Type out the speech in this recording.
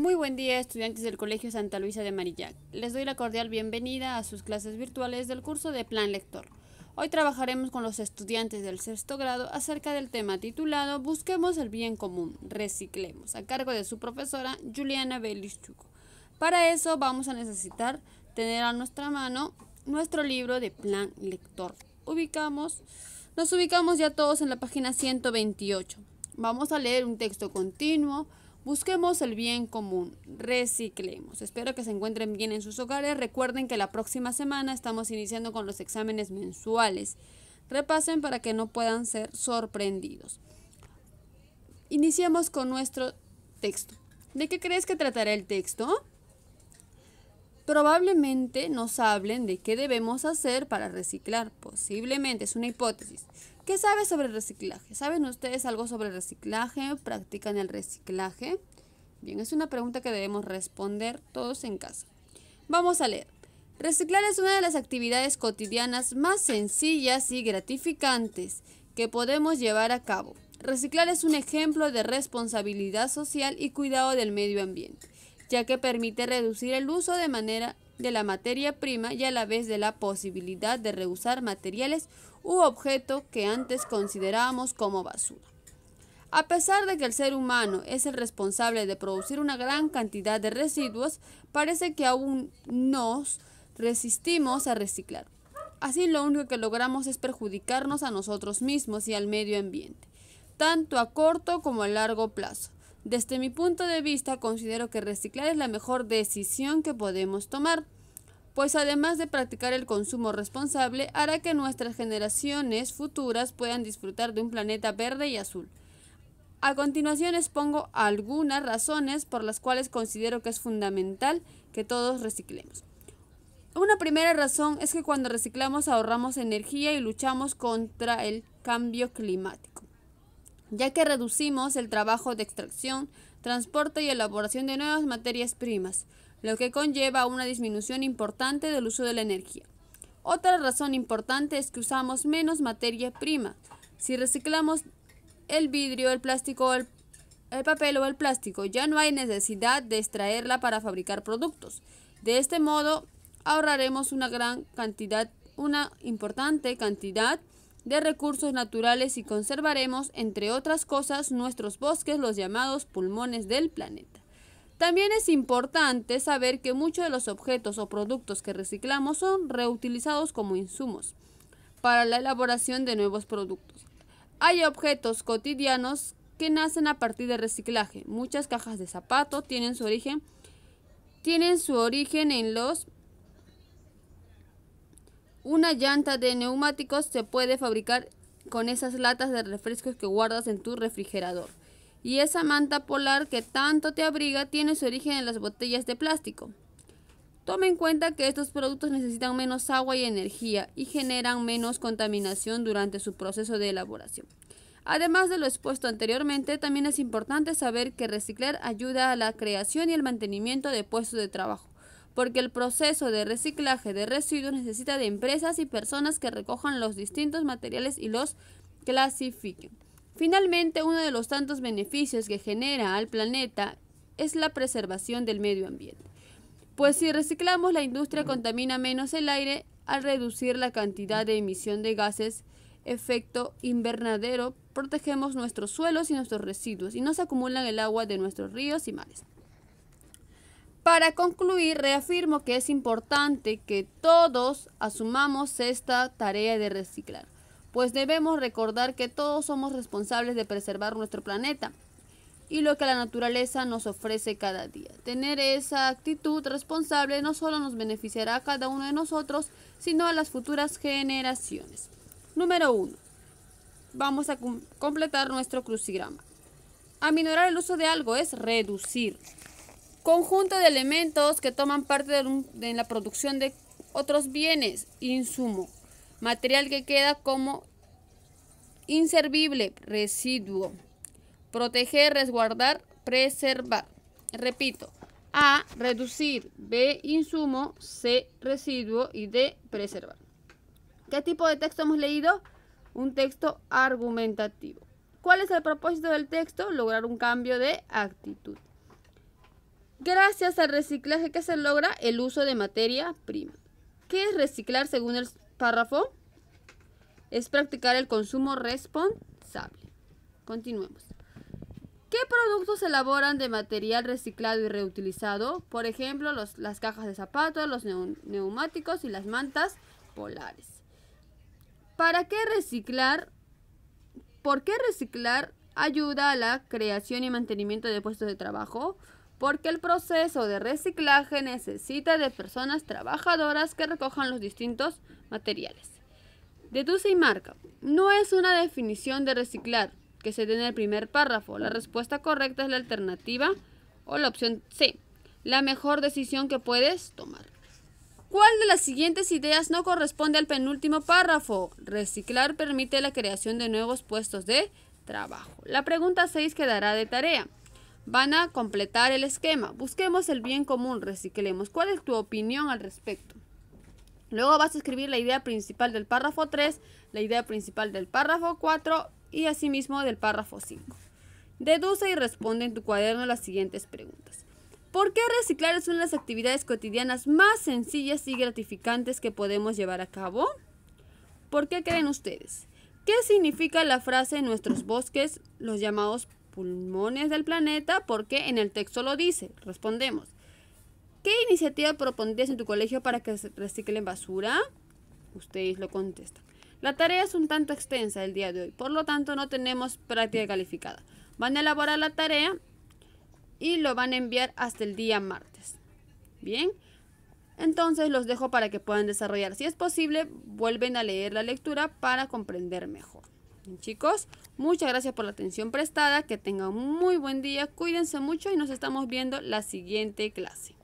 Muy buen día estudiantes del Colegio Santa Luisa de Marillac. Les doy la cordial bienvenida a sus clases virtuales del curso de Plan Lector. Hoy trabajaremos con los estudiantes del sexto grado acerca del tema titulado Busquemos el bien común, reciclemos, a cargo de su profesora Juliana Belichuco. Para eso vamos a necesitar tener a nuestra mano nuestro libro de Plan Lector. Ubicamos, nos ubicamos ya todos en la página 128. Vamos a leer un texto continuo Busquemos el bien común, reciclemos. Espero que se encuentren bien en sus hogares. Recuerden que la próxima semana estamos iniciando con los exámenes mensuales. Repasen para que no puedan ser sorprendidos. Iniciemos con nuestro texto. ¿De qué crees que tratará el texto? probablemente nos hablen de qué debemos hacer para reciclar. Posiblemente, es una hipótesis. ¿Qué sabe sobre reciclaje? ¿Saben ustedes algo sobre reciclaje? ¿Practican el reciclaje? Bien, es una pregunta que debemos responder todos en casa. Vamos a leer. Reciclar es una de las actividades cotidianas más sencillas y gratificantes que podemos llevar a cabo. Reciclar es un ejemplo de responsabilidad social y cuidado del medio ambiente ya que permite reducir el uso de manera de la materia prima y a la vez de la posibilidad de reusar materiales u objetos que antes considerábamos como basura. A pesar de que el ser humano es el responsable de producir una gran cantidad de residuos, parece que aún nos resistimos a reciclar. Así lo único que logramos es perjudicarnos a nosotros mismos y al medio ambiente, tanto a corto como a largo plazo. Desde mi punto de vista, considero que reciclar es la mejor decisión que podemos tomar, pues además de practicar el consumo responsable, hará que nuestras generaciones futuras puedan disfrutar de un planeta verde y azul. A continuación expongo algunas razones por las cuales considero que es fundamental que todos reciclemos. Una primera razón es que cuando reciclamos ahorramos energía y luchamos contra el cambio climático ya que reducimos el trabajo de extracción, transporte y elaboración de nuevas materias primas, lo que conlleva una disminución importante del uso de la energía. Otra razón importante es que usamos menos materia prima. Si reciclamos el vidrio, el plástico, el, papel o el plástico, ya no hay necesidad de extraerla para fabricar productos. De este modo, ahorraremos una gran cantidad, una importante cantidad de recursos naturales y conservaremos, entre otras cosas, nuestros bosques, los llamados pulmones del planeta. También es importante saber que muchos de los objetos o productos que reciclamos son reutilizados como insumos para la elaboración de nuevos productos. Hay objetos cotidianos que nacen a partir de reciclaje. Muchas cajas de zapatos tienen su origen, tienen su origen en los una llanta de neumáticos se puede fabricar con esas latas de refrescos que guardas en tu refrigerador. Y esa manta polar que tanto te abriga tiene su origen en las botellas de plástico. Tome en cuenta que estos productos necesitan menos agua y energía y generan menos contaminación durante su proceso de elaboración. Además de lo expuesto anteriormente, también es importante saber que reciclar ayuda a la creación y el mantenimiento de puestos de trabajo porque el proceso de reciclaje de residuos necesita de empresas y personas que recojan los distintos materiales y los clasifiquen. Finalmente, uno de los tantos beneficios que genera al planeta es la preservación del medio ambiente. Pues si reciclamos, la industria contamina menos el aire al reducir la cantidad de emisión de gases efecto invernadero, protegemos nuestros suelos y nuestros residuos y no se acumulan el agua de nuestros ríos y mares. Para concluir, reafirmo que es importante que todos asumamos esta tarea de reciclar, pues debemos recordar que todos somos responsables de preservar nuestro planeta y lo que la naturaleza nos ofrece cada día. Tener esa actitud responsable no solo nos beneficiará a cada uno de nosotros, sino a las futuras generaciones. Número uno, Vamos a completar nuestro crucigrama. Aminorar el uso de algo es reducir. Conjunto de elementos que toman parte de, la producción de otros bienes, insumo. Material que queda como inservible, residuo. Proteger, resguardar, preservar. Repito, A, reducir, B, insumo, C, residuo y D, preservar. ¿Qué tipo de texto hemos leído? Un texto argumentativo. ¿Cuál es el propósito del texto? Lograr un cambio de actitud gracias al reciclaje que se logra el uso de materia prima. ¿Qué es reciclar según el párrafo? Es practicar el consumo responsable. Continuemos. ¿Qué productos se elaboran de material reciclado y reutilizado? Por ejemplo, las cajas de zapatos, los neumáticos y las mantas polares. ¿Para qué reciclar? ¿Por qué reciclar ayuda a la creación y mantenimiento de puestos de trabajo? porque el proceso de reciclaje necesita de personas trabajadoras que recojan los distintos materiales. Deduce y marca. No es una definición de reciclar que se dé en el primer párrafo. La respuesta correcta es la alternativa o la opción C. La mejor decisión que puedes tomar. ¿Cuál de las siguientes ideas no corresponde al penúltimo párrafo? Reciclar permite la creación de nuevos puestos de trabajo. La pregunta 6 quedará de tarea van a completar el esquema. Busquemos el bien común, reciclemos. ¿Cuál es tu opinión al respecto? Luego vas a escribir la idea principal del párrafo 3, la idea principal del párrafo 4 y asimismo del párrafo 5. Deduce y responde en tu cuaderno las siguientes preguntas. ¿Por qué reciclar es una de las actividades cotidianas más sencillas y gratificantes que podemos llevar a cabo? ¿Por qué creen ustedes? ¿Qué significa la frase en nuestros bosques, los llamados pulmones del planeta porque en el texto lo dice. Respondemos. ¿Qué iniciativa propondrías en tu colegio para que se reciclen basura? Ustedes lo contestan. La tarea es un tanto extensa el día de hoy, por lo tanto no tenemos práctica calificada. Van a elaborar la tarea y lo van a enviar hasta el día martes. Bien, entonces los dejo para que puedan desarrollar. Si es posible, vuelven a leer la lectura para comprender mejor. Chicos, muchas gracias por la atención prestada, que tengan muy buen día, cuídense mucho y nos estamos viendo la siguiente clase.